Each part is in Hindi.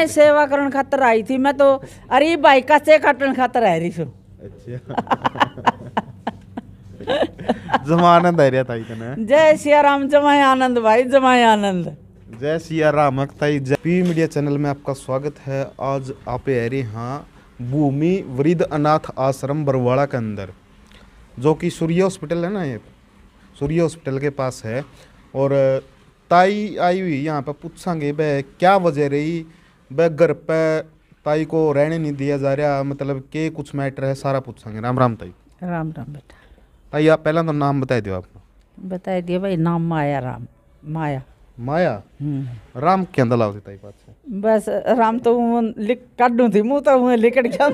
मैं सेवा करने खातर आई थी मैं तो अरे भाई का से काटन खातर आ रही सो जमाना है था इतने जय सिया राम जमाए आनंद भाई जमाए आनंद जय सिया राम अक्ताई जय पी मीडिया चैनल में आपका स्वागत है आज आप आ रहे हाँ भूमि वृद्ध अनाथ आश्रम बरवाड़ा के अंदर जो कि सूर्य हॉस्पिटल है ना ये सूर्य हॉस्पिटल के पास है और ताई आई हुई यहाँ पर पूछांगे भाई क्या वजह रही वह घर पे ताई को रहने नहीं दिया जा रहा मतलब के कुछ मैटर है सारा पूछांगे राम राम ताई राम राम बेटा ताई आप पहला तो नाम बता दियो आपको बता दिया भाई नाम माया राम माया माया हम्म। राम के अंदर लाओ ताई पास बस राम तो लिख काटू थी मुंह तो लिखड़ गया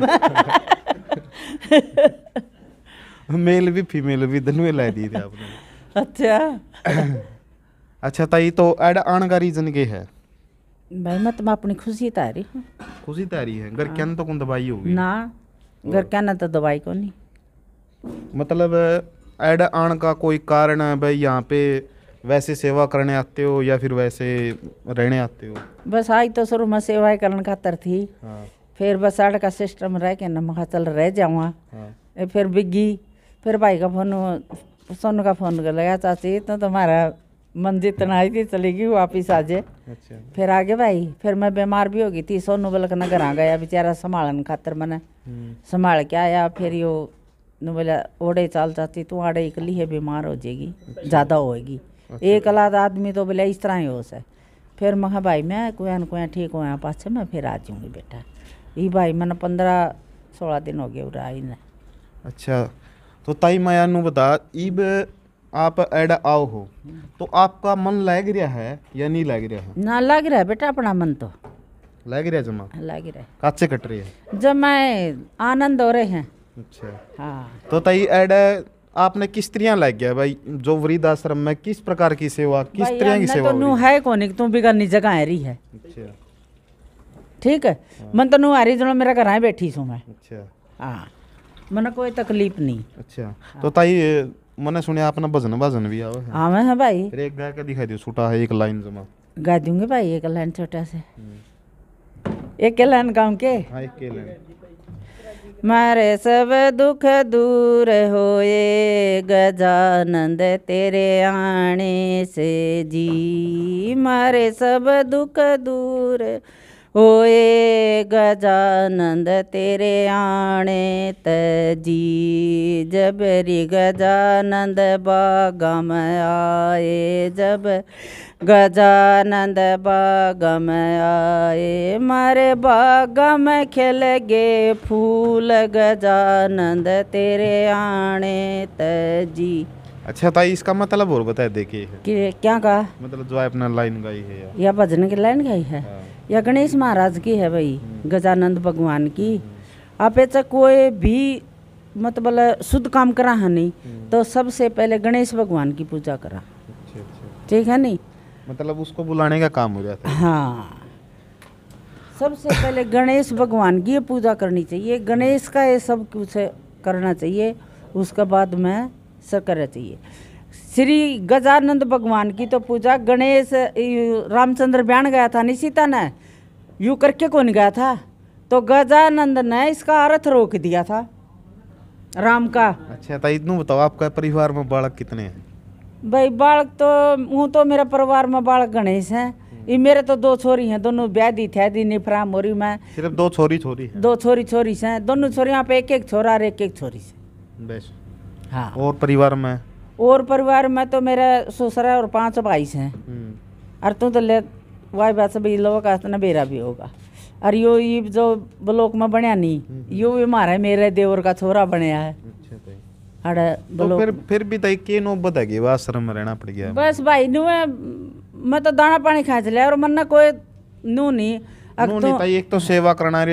मैं मेल भी फीमेल भी दोनों ला दिए थे आपने अच्छा अच्छा ताई तो एड आने का रीजन क्या है भाई मैं तुम अपनी खुशी तारी हूँ खुशी तारी है घर हाँ। क्या तो कौन दवाई होगी ना घर क्या तो दवाई को नहीं मतलब ऐड आन का कोई कारण है भाई यहाँ पे वैसे सेवा करने आते हो या फिर वैसे रहने आते हो बस आज तो शुरू में सेवा करने खातर थी हाँ। फिर बस आड़ का सिस्टम रह के नमक चल रह जाऊँगा हाँ। फिर बिग्गी फिर भाई का फोन सोनू का फोन लगा चाची तो तुम्हारा मन जितना तनाई थी चली गई वापिस आ जाए अच्छा। फिर आगे भाई फिर मैं बीमार भी हो गई थी सोनू बलक न घर आ गया बेचारा संभालन खातर मैंने हम्म। संभाल के आया फिर यो बोला ओड़े चाल चाहती तू आड़े इकली है बीमार हो जाएगी अच्छा। ज़्यादा होएगी अच्छा। एक अलाद आदमी तो बोले इस तरह ही हो सर फिर मैं भाई मैं कोया कोया ठीक होया पास मैं फिर आ जाऊँगी बेटा ये भाई मैंने पंद्रह सोलह दिन हो गए उड़ा ही अच्छा तो ताई माया बता इब आप एड आओ हो तो आपका मन लग रहा है या नहीं लग रहा है ना लग रहा है बेटा अपना मन तो लग रहा है जमा लग रहा है कट रही है जब मैं आनंद हो रहे हैं अच्छा हाँ तो तई एड आपने किस तरह लग गया भाई जो वृद्ध आश्रम में किस प्रकार की सेवा किस तरह की सेवा तो नू है कोनी तू तो बिगड़नी जगह है रही है अच्छा ठीक है हाँ। मन तो नू आ रही जो मेरा घर आए बैठी सो मैं अच्छा हाँ मन कोई तकलीफ नहीं अच्छा हाँ। तो तई मैंने सुना अपना भजन भजन भी आवे हाँ मैं है हाँ भाई एक गा के दिखा दियो छोटा है एक लाइन जमा गा दूंगी भाई एक लाइन छोटा से हम्म। एक लाइन गाँव के हाँ एक लाइन मारे सब दुख दूर होए गजानंद तेरे आने से जी मारे सब दुख दूर ओए गजानंद तेरे आने तजी रि गजानंद बागम आए जब गजानंद बागम आए मारे बागम खिल गे फूल गजानंद तेरे आने तजी अच्छा ताई इसका मतलब और बताए देखिए कि क्या कहा मतलब जो अपना लाइन गाई है या भजन की लाइन गाई है हाँ। या गणेश महाराज की है भाई हम्म। गजानंद भगवान की हम्म। आप ऐसा कोई भी मतलब शुद्ध काम करा है नहीं हम्म। तो सबसे पहले गणेश भगवान की पूजा करा अच्छा, अच्छा। ठीक है नहीं मतलब उसको बुलाने का काम हो जाता है हाँ सबसे पहले गणेश भगवान की पूजा करनी चाहिए गणेश का ये सब कुछ करना चाहिए उसके बाद में सर करना चाहिए श्री गजानंद भगवान की तो पूजा गणेश रामचंद्र बयान गया था निशिता ने यू करके कौन गया था तो गजानंद ने इसका अर्थ रोक दिया था राम का अच्छा तो इतनू बताओ आपका परिवार में बालक कितने हैं भाई बालक तो हूँ तो मेरा परिवार में बालक गणेश हैं हम्म। ये मेरे तो दो छोरी हैं दोनों ब्यादी थे दी निफराम हो रही मैं सिर्फ दो छोरी छोरी दो छोरी छोरी से दोनों छोरियाँ पे एक एक छोरा और एक एक छोरी से हाँ और परिवार में और परिवार में तो मेरा ससुरा और पांच भाई हैं हम्म। और तू तो ले वाई बात से भी का इतना तो बेरा भी होगा और यो ये जो ब्लॉक में बनया नहीं हम्म, हम्म। यो भी हमारा मेरे देवर का छोरा बनया है अच्छा तो फिर फिर भी तो के नो बता गई आश्रम रहना पड़ गया बस भाई नु मैं तो दाना पानी खाच लिया और मन ना कोई नू नहीं तो, एक तो सेवा करना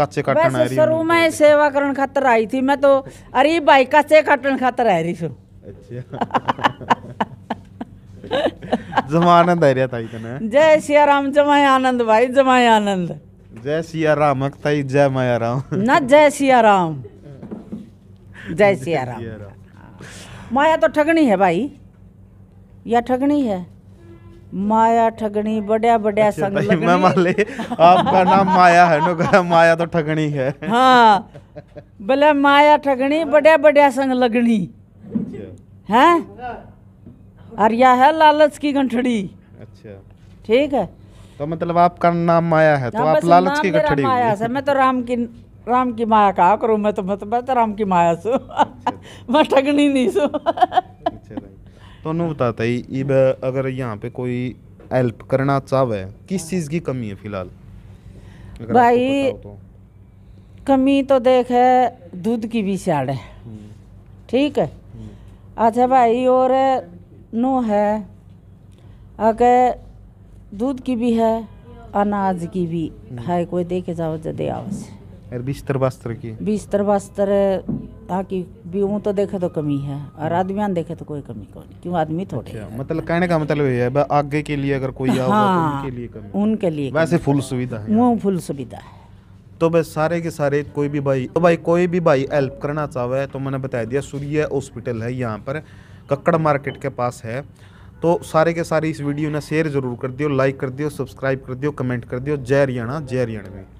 कच्चे आ रही सेवा आई थी मैं तो अरे भाई कच्चे आ रही अच्छा। था इतने जय सिया राम जमाय आनंद भाई जमाय आनंद जय सिया राम अक्ताई तो जय माया राम ना जय सिया राम जय सिया राम माया तो ठगनी है भाई या ठगनी है माया ठगनी बड़ा बड़ा अच्छा, संग लगनी मैं मान ले आपका नाम माया है ना कहा माया तो ठगनी है हाँ बोले माया ठगनी बड़ा बड़ा संग लगनी अच्छा। है और यह है लालच की गंठड़ी अच्छा ठीक है तो मतलब आपका नाम माया है तो हाँ, आप लालच की गंठड़ी माया से मैं तो राम की राम की माया कहा करूँ तो- मैं तो मैं तो राम की माया सू अच्छा। मैं ठगनी नहीं सू तो उन्होंने बताता ही इब अगर यहाँ पे कोई हेल्प करना चाहे किस हाँ। चीज़ की कमी है फिलहाल भाई तो। कमी तो देख है दूध की भी साड़ है हम्म। ठीक है हम्म। अच्छा भाई और नो है आगे दूध की भी है अनाज की भी हम्म। है कोई देखे जाओ जदे आवश्य बिस्तर बस्तर की बिस्तर बस्तर ताकि बीवों तो देखे तो कमी है और आदमियान देखे तो कोई कमी कौन क्यों आदमी थोड़े अच्छा, मतलब कहने का मतलब ये है आगे के लिए अगर कोई तो हाँ, आओ उनके लिए कमी उनके लिए वैसे फुल सुविधा है वो फुल सुविधा है तो बस सारे के सारे कोई भी भाई तो भाई कोई भी भाई हेल्प करना चाहे तो मैंने बता दिया सूर्य हॉस्पिटल है यहाँ पर कक्कड़ मार्केट के पास है तो सारे के सारे इस वीडियो ने शेयर जरूर कर दियो लाइक कर दियो सब्सक्राइब कर दियो कमेंट कर दियो जय हरियाणा जय हरियाणा